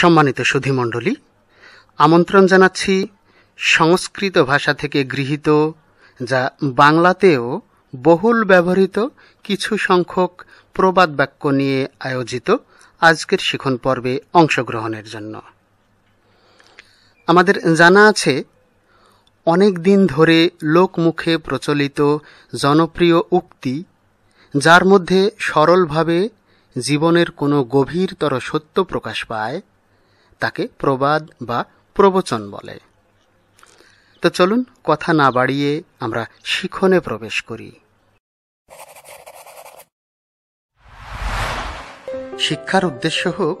সম্মানিত সুধীমণ্ডলী আমন্ত্রণ জানাচ্ছি সংস্কৃত ভাষা থেকে গৃহীত যা বাংলাতেও বহুল ব্যবহৃত কিছু সংখ্যক প্রবাদ বাক্য নিয়ে আয়োজিত আজকের শিখন পর্বে অংশগ্রহণের জন্য আমাদের জানা আছে অনেক দিন ধরে লোকমুখে প্রচলিত জনপ্রিয় উক্তি যার মধ্যে সরলভাবে জীবনের কোনো গভীরতর সত্য প্রকাশ পায় তাকে প্রবাদ বা প্রবচন বলে তো চলুন কথা না বাড়িয়ে আমরা শিখনে প্রবেশ করি শিক্ষার উদ্দেশ্য হোক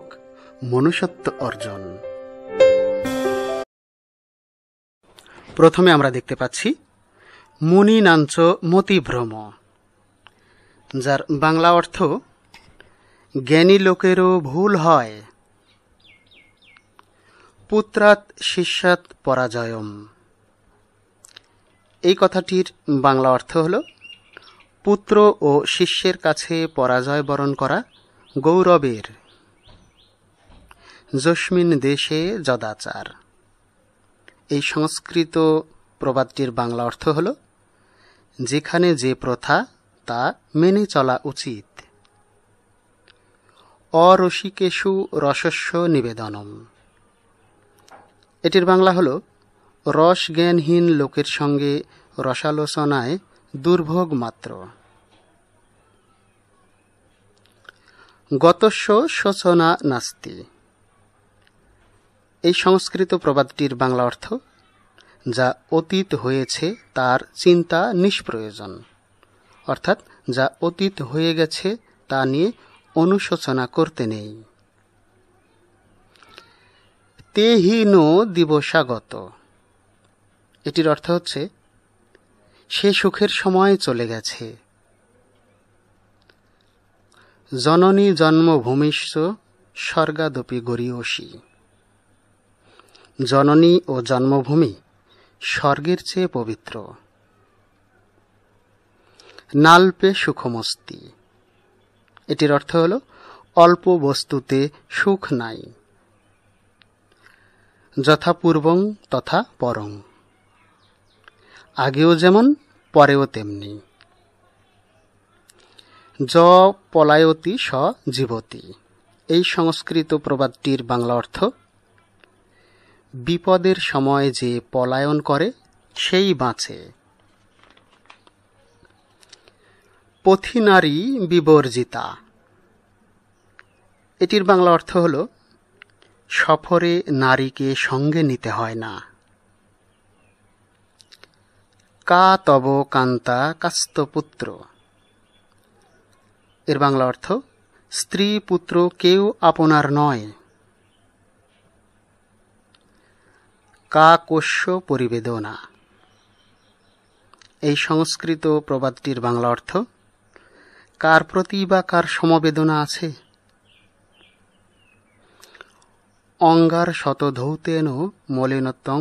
মনুষ্যত্ব অর্জন প্রথমে আমরা দেখতে পাচ্ছি মুনি নাঞ্চ মতিভ্রম যার বাংলা অর্থ জ্ঞানী লোকেরও ভুল হয় পুত্রাত শিষ্যাৎ পরাজয়ম এই কথাটির বাংলা অর্থ হল পুত্র ও শিষ্যের কাছে পরাজয় বরণ করা গৌরবের জস্মিন দেশে যদাচার এই সংস্কৃত প্রবাদটির বাংলা অর্থ হল যেখানে যে প্রথা তা মেনে চলা উচিত অরসিকেশু রসস্য নিবেদনম এটির বাংলা হল রস জ্ঞানহীন লোকের সঙ্গে রসালোচনায় দুর্ভোগ মাত্র গতস্য শোচনা নাস্তি এই সংস্কৃত প্রবাদটির বাংলা অর্থ যা অতীত হয়েছে তার চিন্তা নিষ্প্রয়োজন অর্থাৎ যা অতীত হয়ে গেছে তা নিয়ে অনুশোচনা করতে নেই তেহীনো দিবসাগত এটির অর্থ হচ্ছে সে সুখের সময় চলে গেছে জননী জন্মভূমিশ্চ স্বর্গাদপি গরীয়সী জননী ও জন্মভূমি স্বর্গের চেয়ে পবিত্র নাল্পে সুখমস্তি এটির অর্থ হল অল্প বস্তুতে সুখ নাই যথাপূর্বং তথা পরং আগেও যেমন পরেও তেমনি জ পলায়তি স জীবতি এই সংস্কৃত প্রবাদটির বাংলা অর্থ বিপদের সময় যে পলায়ন করে সেই বাঁচে পথিনারী বিবর্জিতা এটির বাংলা অর্থ হলো সফরে নারীকে সঙ্গে নিতে হয় না কা তব কান্তা কাস্তপুত্র এর বাংলা অর্থ স্ত্রী পুত্র কেউ আপনার নয় কা কোষ্য পরিবেদনা এই সংস্কৃত প্রবাদটির বাংলা অর্থ কার প্রতি বা কার সমবেদনা আছে অঙ্গার শতধৌতেন মলিনতং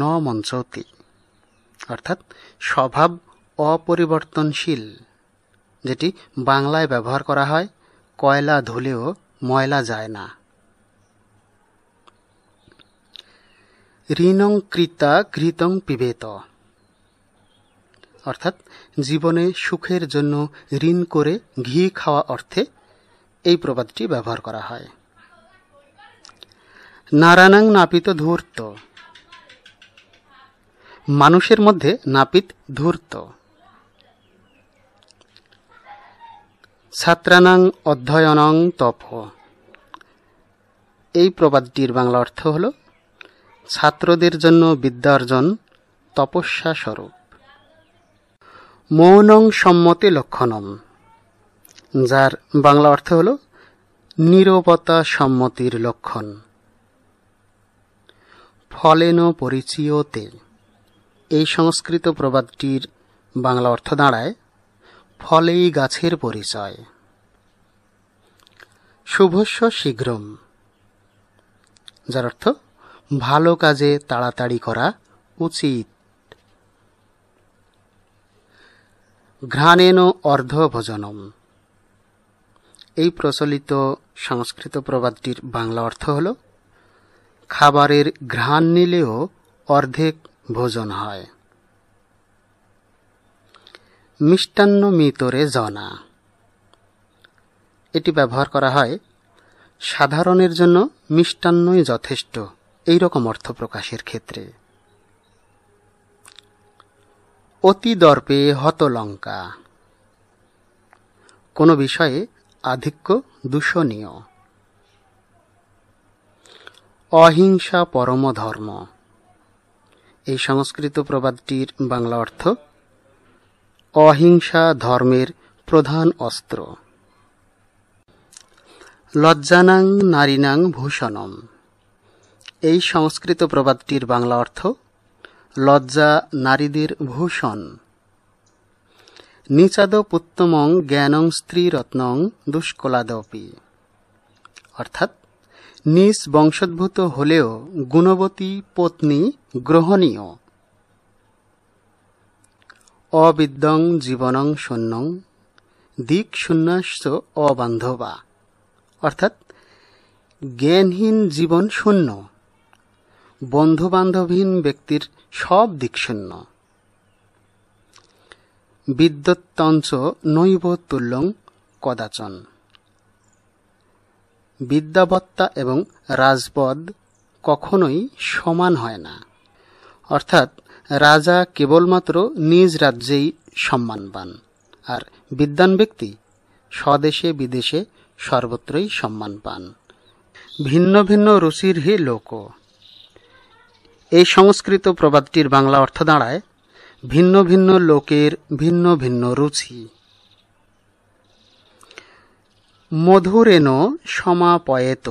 ন মঞ্চতি অর্থাৎ স্বভাব অপরিবর্তনশীল যেটি বাংলায় ব্যবহার করা হয় কয়লা ধুলেও ময়লা যায় না ঋণং কৃতা ঘৃতং পিবেত অর্থাৎ জীবনে সুখের জন্য ঋণ করে ঘি খাওয়া অর্থে এই প্রবাদটি ব্যবহার করা হয় নারানাং নাপিত ধূর্ত মানুষের মধ্যে নাপিত ধূর্ত ছাত্রানাং অধ্যয়নং তপ এই প্রবাদটির বাংলা অর্থ হল ছাত্রদের জন্য বিদ্যা অর্জন তপস্যা স্বরূপ মৌনং সম্মতি লক্ষণম যার বাংলা অর্থ হল নিরবতা সম্মতির লক্ষণ ফলেন পরিচিয়তে এই সংস্কৃত প্রবাদটির বাংলা অর্থ দাঁড়ায় ফলেই গাছের পরিচয় শুভস্য শীঘ্রম যার অর্থ ভালো কাজে তাড়াতাড়ি করা উচিত ঘ্রাণেন অর্ধভোজনম এই প্রচলিত সংস্কৃত প্রবাদটির বাংলা অর্থ হলো খাবারের ঘ্রাণ নিলেও অর্ধেক ভোজন হয় মিষ্টান্ন মিতরে জনা এটি ব্যবহার করা হয় সাধারণের জন্য মিষ্টান্নই যথেষ্ট এই রকম অর্থ প্রকাশের ক্ষেত্রে অতি দর্পে হতলঙ্কা কোনো বিষয়ে আধিক্য দূষণীয় অহিংসা পরম ধর্ম এই সংস্কৃত প্রবাদটির বাংলা অর্থ অহিংসা ধর্মের প্রধান অস্ত্র লজ্জানাং নারীনাং ভূষণম এই সংস্কৃত প্রবাদটির বাংলা অর্থ লজ্জা নারীদের ভূষণ নিচাদ পুত্তমং জ্ঞানং স্ত্রীরত্নং দুষ্কলাদপি অর্থাৎ নিজ বংশোদ্ভূত হলেও গুণবতী পত্নী গ্রহণীয় অবিদ্যং জীবনং শূন্যং দিক শূন্যশ্চ অবান্ধবা অর্থাৎ জ্ঞানহীন জীবন শূন্য বন্ধুবান্ধবহীন ব্যক্তির সব দিক শূন্য বিদ্যুৎ নৈব তুল্যং কদাচন বিদ্যাবত্তা এবং রাজপদ কখনোই সমান হয় না অর্থাৎ রাজা কেবলমাত্র নিজ রাজ্যেই সম্মান পান আর বিদ্যান ব্যক্তি স্বদেশে বিদেশে সর্বত্রই সম্মান পান ভিন্ন ভিন্ন রুচির হি লোক এই সংস্কৃত প্রবাদটির বাংলা অর্থ দাঁড়ায় ভিন্ন ভিন্ন লোকের ভিন্ন ভিন্ন রুচি মধুরেন সমাপয়েত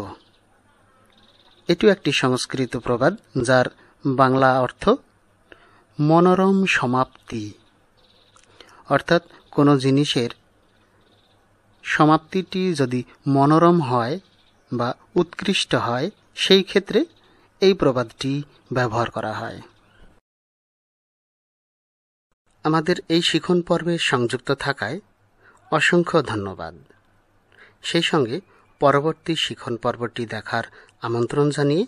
এটিও একটি সংস্কৃত প্রবাদ যার বাংলা অর্থ মনোরম সমাপ্তি অর্থাৎ কোনো জিনিসের সমাপ্তিটি যদি মনোরম হয় বা উৎকৃষ্ট হয় সেই ক্ষেত্রে এই প্রবাদটি ব্যবহার করা হয় আমাদের এই শিখন পর্বে সংযুক্ত থাকায় অসংখ্য ধন্যবাদ সেই সঙ্গে পরবর্তী শিখন পর্বটি দেখার আমন্ত্রণ জানিয়ে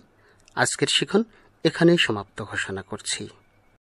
আজকের শিখন এখানেই সমাপ্ত ঘোষণা করছি